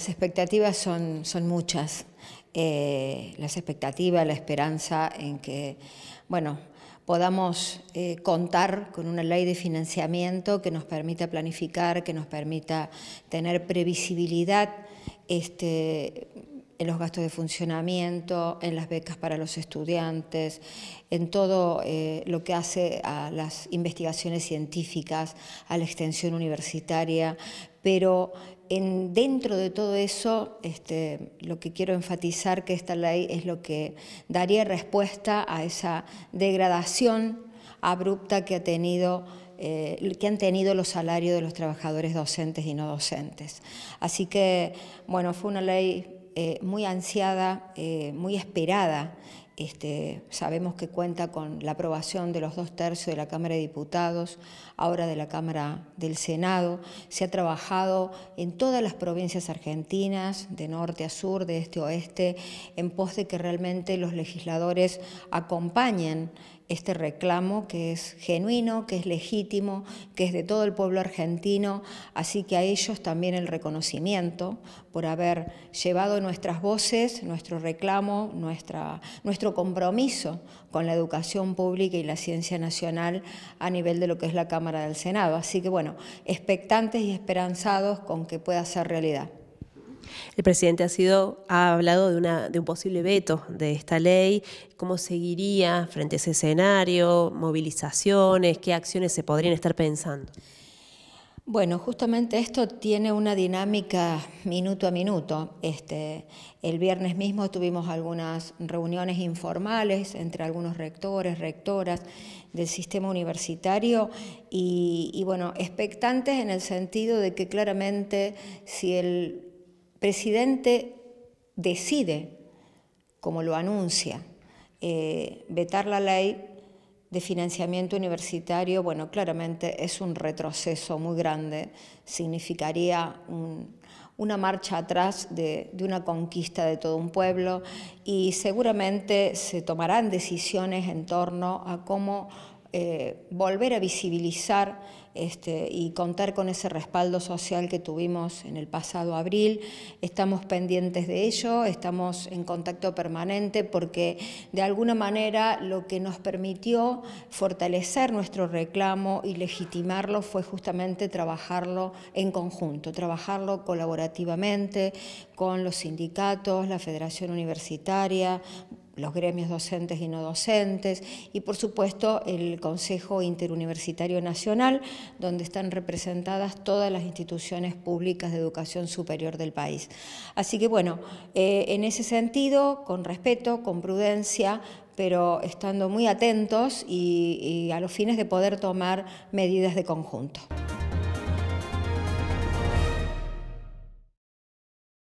Las expectativas son, son muchas. Eh, las expectativas, la esperanza en que, bueno, podamos eh, contar con una ley de financiamiento que nos permita planificar, que nos permita tener previsibilidad este, en los gastos de funcionamiento, en las becas para los estudiantes, en todo eh, lo que hace a las investigaciones científicas, a la extensión universitaria, pero en, dentro de todo eso, este, lo que quiero enfatizar que esta ley es lo que daría respuesta a esa degradación abrupta que ha tenido eh, que han tenido los salarios de los trabajadores docentes y no docentes. Así que, bueno, fue una ley eh, muy ansiada, eh, muy esperada este, sabemos que cuenta con la aprobación de los dos tercios de la Cámara de Diputados, ahora de la Cámara del Senado. Se ha trabajado en todas las provincias argentinas, de norte a sur, de este a oeste, en pos de que realmente los legisladores acompañen este reclamo que es genuino, que es legítimo, que es de todo el pueblo argentino, así que a ellos también el reconocimiento por haber llevado nuestras voces, nuestro reclamo, nuestra, nuestro compromiso con la educación pública y la ciencia nacional a nivel de lo que es la Cámara del Senado. Así que bueno, expectantes y esperanzados con que pueda ser realidad. El presidente ha, sido, ha hablado de, un posible veto de esta ley, cómo seguiría frente a ese escenario, movilizaciones, qué acciones se podrían estar pensando. Bueno, justamente esto tiene una dinámica minuto a minuto. Este, el viernes mismo tuvimos algunas reuniones informales entre algunos rectores, rectoras del sistema universitario y, y bueno, expectantes en el sentido de que claramente si el presidente decide, como lo anuncia, eh, vetar la ley de financiamiento universitario, bueno, claramente es un retroceso muy grande, significaría una marcha atrás de, de, una conquista de todo un pueblo y seguramente se tomarán decisiones en torno a cómo eh, volver a visibilizar este, y contar con ese respaldo social que tuvimos en el pasado abril. Estamos pendientes de ello, estamos en contacto permanente porque de alguna manera lo que nos permitió fortalecer nuestro reclamo y legitimarlo fue justamente trabajarlo en conjunto, trabajarlo colaborativamente con los sindicatos, la Federación Universitaria, los gremios docentes y no docentes, y por supuesto el Consejo Interuniversitario Nacional, donde están representadas todas las instituciones públicas de educación superior del país. Así que bueno, eh, en ese sentido, con respeto, con prudencia, pero estando muy atentos y a los fines de poder tomar medidas de conjunto.